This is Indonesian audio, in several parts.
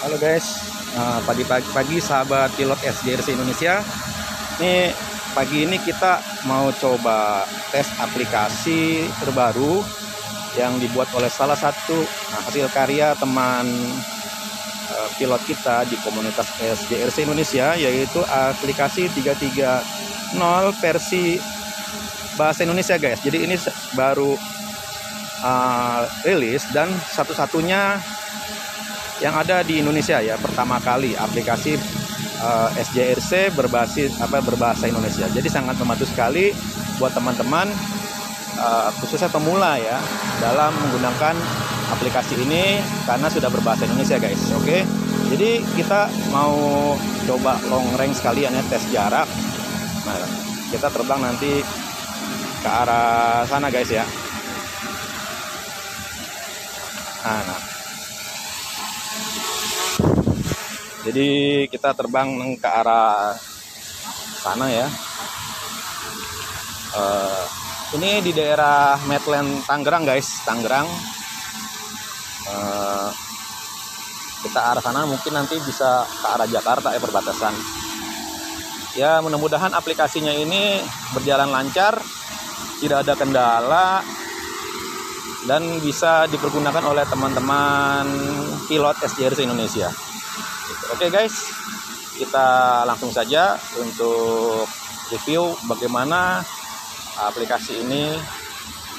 Halo guys, pagi-pagi eh, sahabat pilot SJRC Indonesia. Ini pagi ini kita mau coba tes aplikasi terbaru yang dibuat oleh salah satu hasil karya teman eh, pilot kita di komunitas SJRC Indonesia yaitu aplikasi 330 versi bahasa Indonesia guys. Jadi ini baru uh, rilis dan satu-satunya yang ada di Indonesia ya pertama kali aplikasi uh, eh, SJRC berbasis apa berbahasa Indonesia. Jadi sangat membantu sekali buat teman-teman uh, khususnya pemula ya dalam menggunakan aplikasi ini karena sudah berbahasa Indonesia guys. Oke. Okay? Jadi kita mau coba long range sekalian ya tes jarak. Nah, kita terbang nanti ke arah sana guys ya. Nah, nah. jadi kita terbang ke arah sana ya uh, ini di daerah Medland Tangerang guys Tangerang uh, kita arah sana mungkin nanti bisa ke arah Jakarta ya perbatasan ya mudah-mudahan aplikasinya ini berjalan lancar tidak ada kendala dan bisa dipergunakan oleh teman-teman pilot SJRC Indonesia. Oke okay guys, kita langsung saja untuk review bagaimana aplikasi ini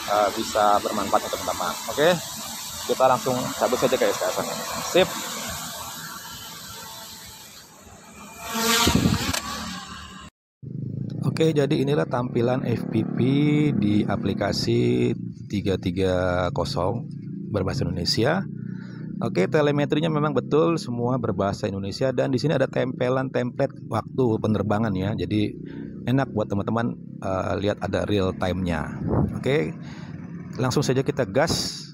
eh, bisa bermanfaat untuk teman-teman. Oke, okay? kita langsung cabut saja ke SKS. Sip. Oke, jadi inilah tampilan FPP di aplikasi 330 berbahasa Indonesia Oke, telemetrinya memang betul semua berbahasa Indonesia dan di sini ada tempelan template waktu penerbangan ya. Jadi enak buat teman-teman uh, lihat ada real time-nya. Oke. Langsung saja kita gas.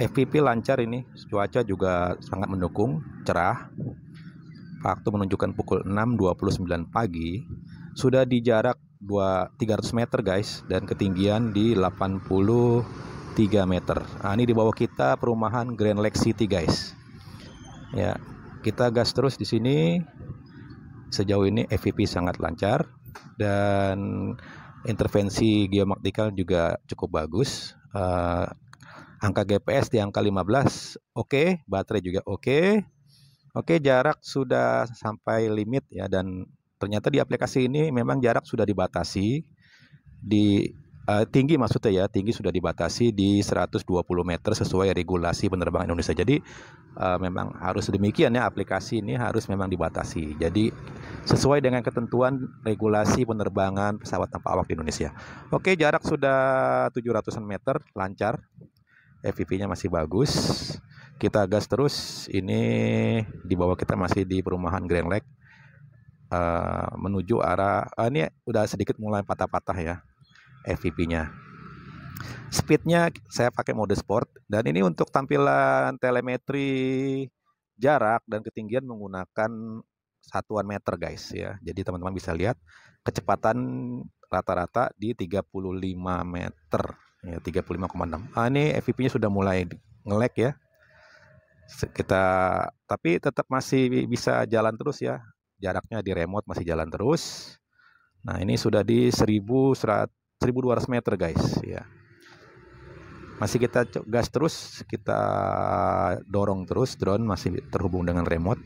FPP lancar ini. Cuaca juga sangat mendukung, cerah. Waktu menunjukkan pukul 6.29 pagi. Sudah di jarak 2 300 meter, guys, dan ketinggian di 80 3 meter. Nah, ini di bawah kita perumahan Grand Lake City, guys. Ya, kita gas terus di sini. Sejauh ini FVP sangat lancar dan intervensi geomaktikal juga cukup bagus. Uh, angka GPS di angka 15, oke, okay. baterai juga oke. Okay. Oke, okay, jarak sudah sampai limit ya dan ternyata di aplikasi ini memang jarak sudah dibatasi di Eh, tinggi maksudnya ya tinggi sudah dibatasi di 120 meter sesuai regulasi penerbangan Indonesia jadi uh, memang harus demikian ya aplikasi ini harus memang dibatasi jadi sesuai dengan ketentuan regulasi penerbangan pesawat tanpa awak di Indonesia oke jarak sudah 700an meter lancar FPV-nya e masih bagus kita gas terus ini di bawah kita masih di perumahan Grand Lake Uh, menuju arah uh, ini udah sedikit mulai patah-patah ya fvp nya Speed-nya saya pakai mode sport dan ini untuk tampilan telemetri jarak dan ketinggian menggunakan satuan meter guys ya. Jadi teman-teman bisa lihat kecepatan rata-rata di 35 meter ya 35,6. Ah ini fvp nya sudah mulai ngelek ya. Kita tapi tetap masih bisa jalan terus ya. Jaraknya di remote masih jalan terus. Nah, ini sudah di 1100 1200 meter guys ya masih kita gas terus kita dorong terus drone masih terhubung dengan remote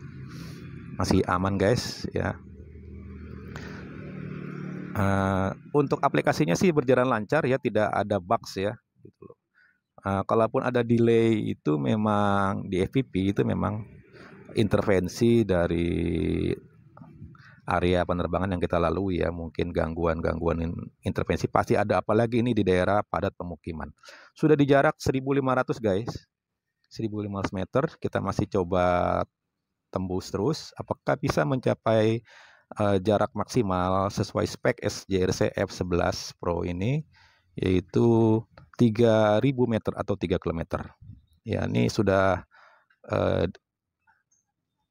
masih aman guys ya uh, untuk aplikasinya sih berjalan lancar ya tidak ada bugs ya gitu loh uh, kalaupun ada delay itu memang di FPP itu memang intervensi dari area penerbangan yang kita lalui ya, mungkin gangguan-gangguan intervensi pasti ada apalagi ini di daerah padat pemukiman. Sudah di jarak 1500 guys. 1500 meter kita masih coba tembus terus apakah bisa mencapai uh, jarak maksimal sesuai spek SJRC F11 Pro ini yaitu 3000 meter atau 3 km. Ya, ini sudah eh,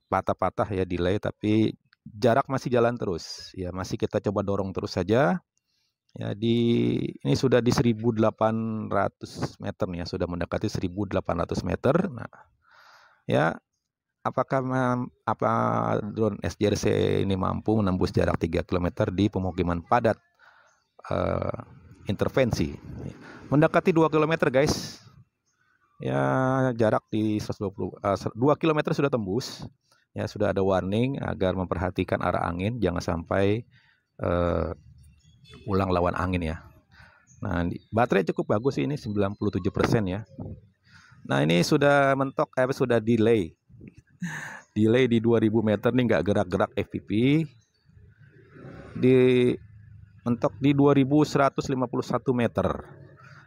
patah-patah ya delay tapi jarak masih jalan terus ya masih kita coba dorong terus saja ya di ini sudah di 1800 meter nih ya sudah mendekati 1800 meter nah ya apakah apa drone SJRC ini mampu menembus jarak 3 km di pemukiman padat eh, intervensi mendekati 2 km guys ya jarak di 120 eh, 2 km sudah tembus ya sudah ada warning agar memperhatikan arah angin jangan sampai uh, ulang lawan angin ya nah baterai cukup bagus ini 97% ya nah ini sudah mentok eh sudah delay delay di 2000 meter nih nggak gerak-gerak FPP, di mentok di 2151 meter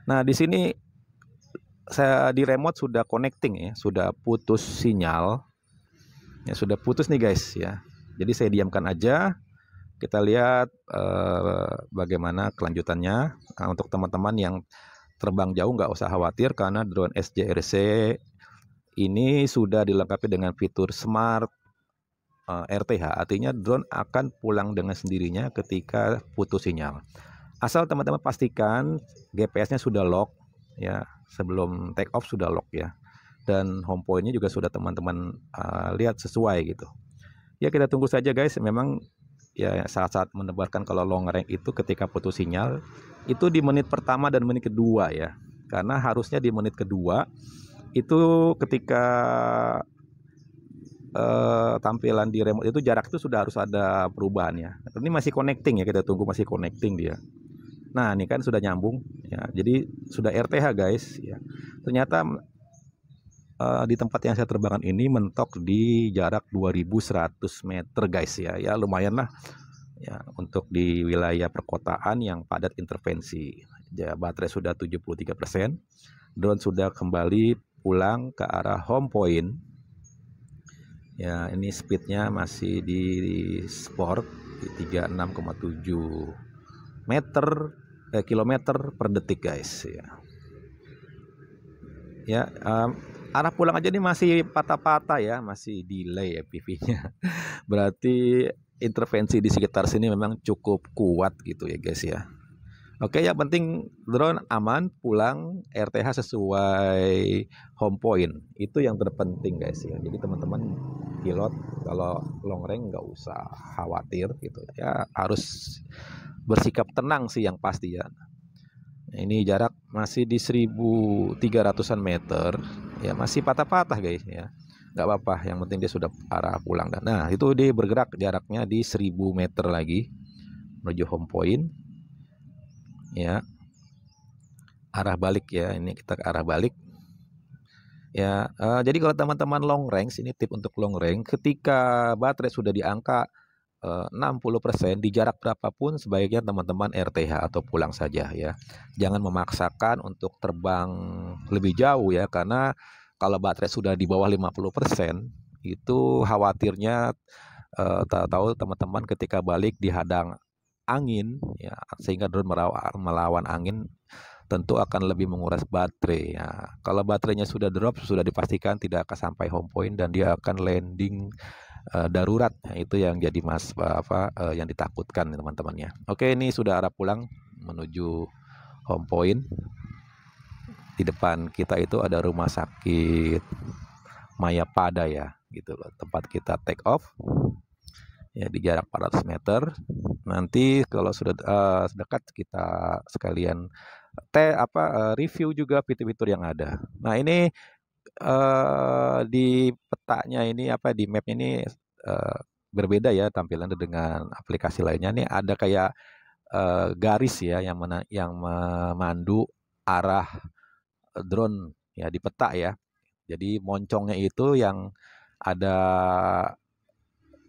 nah di sini saya di remote sudah connecting ya sudah putus sinyal ya sudah putus nih guys ya jadi saya diamkan aja kita lihat eh, bagaimana kelanjutannya nah, untuk teman-teman yang terbang jauh nggak usah khawatir karena drone SJRC ini sudah dilengkapi dengan fitur smart eh, RTH artinya drone akan pulang dengan sendirinya ketika putus sinyal asal teman-teman pastikan GPS-nya sudah lock ya sebelum take off sudah lock ya dan home pointnya juga sudah teman-teman uh, lihat sesuai gitu. Ya kita tunggu saja guys, memang ya saat-saat menebarkan kalau long range itu ketika putus sinyal itu di menit pertama dan menit kedua ya. Karena harusnya di menit kedua itu ketika uh, tampilan di remote itu jarak itu sudah harus ada perubahan ya. Ini masih connecting ya kita tunggu masih connecting dia. Nah, ini kan sudah nyambung ya. Jadi sudah RTH guys ya. Ternyata Eh, di tempat yang saya terbangkan ini mentok di jarak 2100 meter guys ya. Ya lumayan lah ya untuk di wilayah perkotaan yang padat intervensi. Ya, baterai sudah 73%. Drone sudah kembali pulang ke arah home point. Ya, ini speednya masih di sport di 36,7 meter eh, kilometer per detik guys ya. Ya, um, arah pulang aja nih masih patah-patah ya masih delay ya PV-nya. berarti intervensi di sekitar sini memang cukup kuat gitu ya guys ya Oke, ya penting drone aman, pulang RTH sesuai home point. Itu yang terpenting guys ya. Jadi teman-teman pilot kalau long range nggak usah khawatir gitu ya. Harus bersikap tenang sih yang pasti ya. Ini jarak masih di 1300-an meter ya masih patah-patah guys ya nggak apa-apa yang penting dia sudah arah pulang dan nah itu dia bergerak jaraknya di 1000 meter lagi menuju home point ya arah balik ya ini kita ke arah balik ya uh, jadi kalau teman-teman long range ini tip untuk long range ketika baterai sudah di angka 60% eh, di jarak berapapun sebaiknya teman-teman RTH atau pulang saja ya. Jangan memaksakan untuk terbang lebih jauh ya karena kalau baterai sudah di bawah 50% itu khawatirnya eh, tahu teman-teman ketika balik dihadang angin ya sehingga drone melawan angin tentu akan lebih menguras baterai. Ya. Kalau baterainya sudah drop sudah dipastikan tidak akan sampai home point dan dia akan landing uh, darurat nah, itu yang jadi mas apa uh, yang ditakutkan teman-temannya oke ini sudah arah pulang menuju home point di depan kita itu ada rumah sakit Maya Pada ya gitu loh tempat kita take off ya di jarak 400 meter nanti kalau sudah uh, eh, dekat kita sekalian teh apa uh, review juga fitur-fitur yang ada nah ini uh, di petanya ini apa di map ini uh, berbeda ya tampilannya dengan aplikasi lainnya nih ada kayak uh, garis ya yang mana yang memandu arah drone ya di peta ya. Jadi moncongnya itu yang ada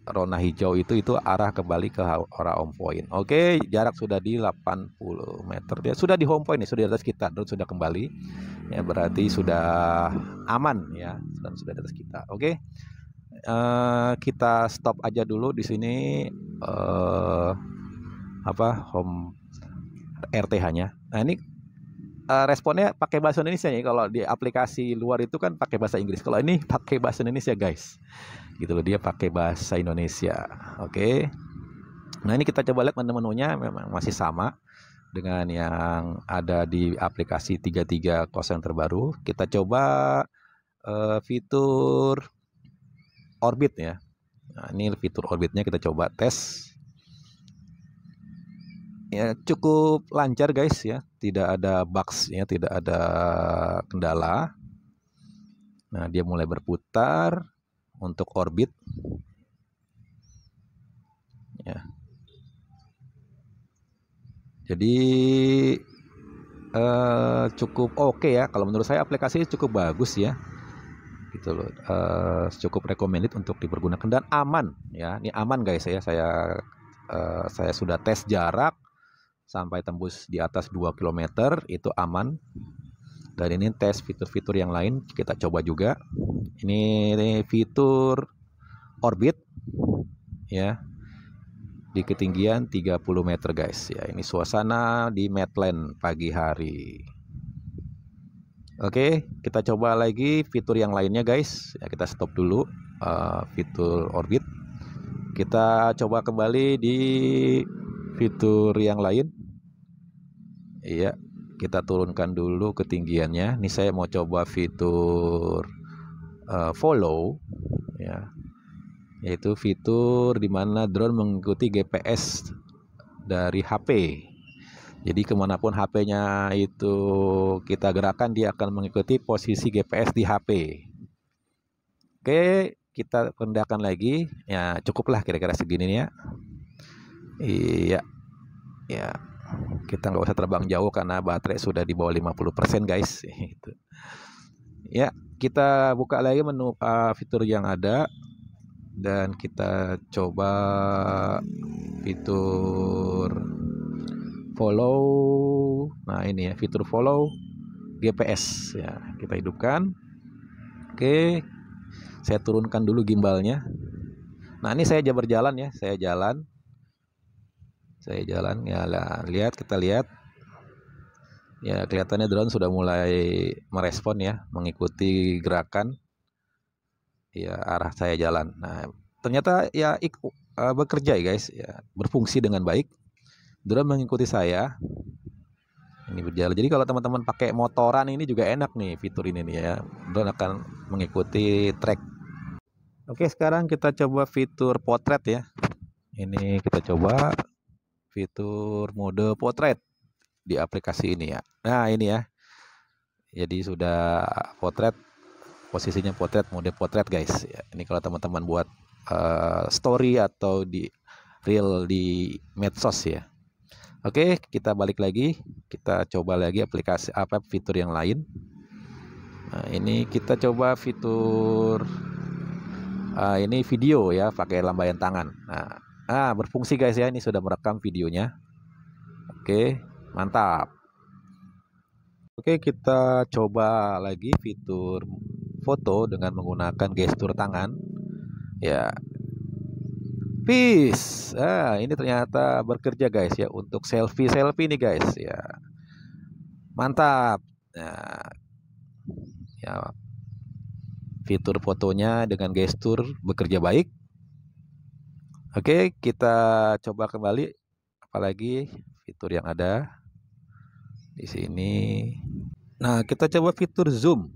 rona hijau itu itu arah kembali ke ora home point. Oke, jarak sudah di 80 meter. Dia sudah di home point nih, sudah di atas kita, drone sudah kembali ya berarti sudah aman ya dan sudah di atas kita oke okay? uh, eh, kita stop aja dulu di sini uh, apa home RTH-nya nah ini uh, responnya pakai bahasa Indonesia ya. kalau di aplikasi luar itu kan pakai bahasa Inggris kalau ini pakai bahasa Indonesia guys gitu loh dia pakai bahasa Indonesia oke okay? nah ini kita coba lihat menu-menunya memang masih sama dengan yang ada di aplikasi 330 yang terbaru. Kita coba uh, fitur orbit ya. Nah, ini fitur orbitnya kita coba tes. Ya, cukup lancar guys ya. Tidak ada bugs ya, tidak ada kendala. Nah, dia mulai berputar untuk orbit. Ya. Jadi eh, cukup oke okay ya kalau menurut saya aplikasi cukup bagus ya. Gitu loh. Eh, cukup recommended untuk dipergunakan dan aman ya. Ini aman guys ya. Saya eh, saya sudah tes jarak sampai tembus di atas 2 km itu aman. Dan ini tes fitur-fitur yang lain kita coba juga. Ini, ini fitur orbit ya di ketinggian 30 meter guys ya ini suasana di Medland pagi hari Oke kita coba lagi fitur yang lainnya guys ya kita stop dulu uh, fitur orbit kita coba kembali di fitur yang lain iya kita turunkan dulu ketinggiannya ini saya mau coba fitur uh, follow ya yaitu fitur di mana drone mengikuti GPS dari HP. Jadi kemanapun HP-nya itu kita gerakan, dia akan mengikuti posisi GPS di HP. Oke, kita rendahkan lagi. Ya cukuplah kira-kira segini nih ya. Iya, ya kita nggak usah terbang jauh karena baterai sudah di bawah 50% guys. Itu. Ya, kita buka lagi menu uh, fitur yang ada dan kita coba fitur follow nah ini ya fitur follow GPS ya kita hidupkan oke saya turunkan dulu gimbalnya nah ini saya berjalan ya saya jalan saya jalan ya lah, lihat kita lihat ya kelihatannya drone sudah mulai merespon ya mengikuti gerakan ya arah saya jalan. Nah, ternyata ya ik, uh, bekerja ya guys, ya berfungsi dengan baik. Drone mengikuti saya. Ini berjalan. Jadi kalau teman-teman pakai motoran ini juga enak nih fitur ini nih ya. Drone akan mengikuti track. Oke, sekarang kita coba fitur potret ya. Ini kita coba fitur mode potret di aplikasi ini ya. Nah, ini ya. Jadi sudah potret posisinya potret mode potret guys ini kalau teman-teman buat uh, story atau di real di medsos ya Oke kita balik lagi kita coba lagi aplikasi apa fitur yang lain nah, ini kita coba fitur uh, ini video ya pakai lambaian tangan nah, ah berfungsi guys ya ini sudah merekam videonya Oke mantap Oke kita coba lagi fitur foto dengan menggunakan gestur tangan. Ya. Peace. Ah, ini ternyata bekerja guys ya untuk selfie-selfie nih guys ya. Mantap. Nah, ya fitur fotonya dengan gestur bekerja baik. Oke, kita coba kembali apalagi fitur yang ada di sini. Nah, kita coba fitur zoom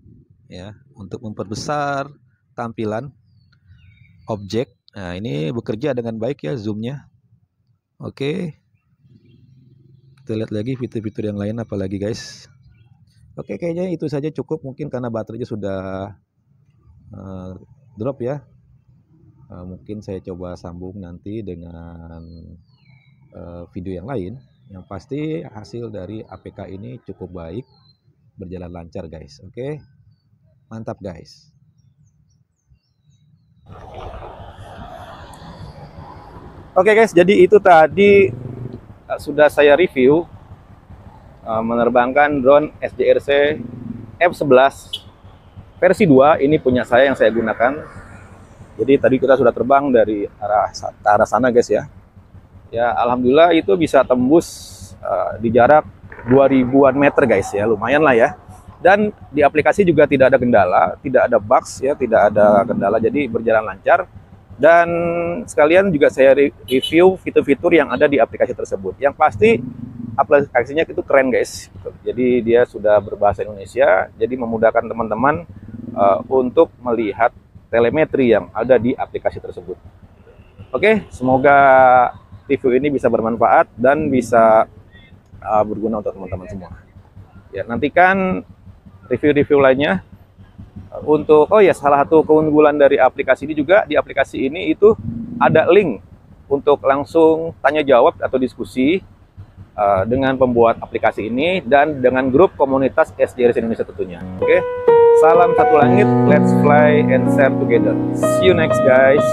ya untuk memperbesar tampilan objek. Nah, ini bekerja dengan baik ya zoomnya. Oke. Kita lihat lagi fitur-fitur yang lain apalagi guys. Oke, kayaknya itu saja cukup mungkin karena baterainya sudah eh, drop ya. Eh, mungkin saya coba sambung nanti dengan eh, video yang lain. Yang pasti hasil dari APK ini cukup baik, berjalan lancar guys. Oke. Mantap guys. Oke okay guys, jadi itu tadi eh, sudah saya review uh, menerbangkan drone SJRC F11 versi 2 ini punya saya yang saya gunakan. Jadi tadi kita sudah terbang dari arah arah sana guys ya. Ya, alhamdulillah itu bisa tembus uh, di jarak 2000-an meter guys ya. Lumayan lah ya dan di aplikasi juga tidak ada kendala, tidak ada bugs ya, tidak ada kendala jadi berjalan lancar. Dan sekalian juga saya review fitur-fitur yang ada di aplikasi tersebut. Yang pasti aplikasinya itu keren guys. Jadi dia sudah berbahasa Indonesia, jadi memudahkan teman-teman uh, untuk melihat telemetri yang ada di aplikasi tersebut. Oke, semoga review ini bisa bermanfaat dan bisa uh, berguna untuk teman-teman semua. Ya, nantikan review-review lainnya untuk oh ya salah satu keunggulan dari aplikasi ini juga di aplikasi ini itu ada link untuk langsung tanya jawab atau diskusi uh, dengan pembuat aplikasi ini dan dengan grup komunitas SJRS Indonesia tentunya. Oke. Okay? Salam satu langit, let's fly and share together. See you next guys.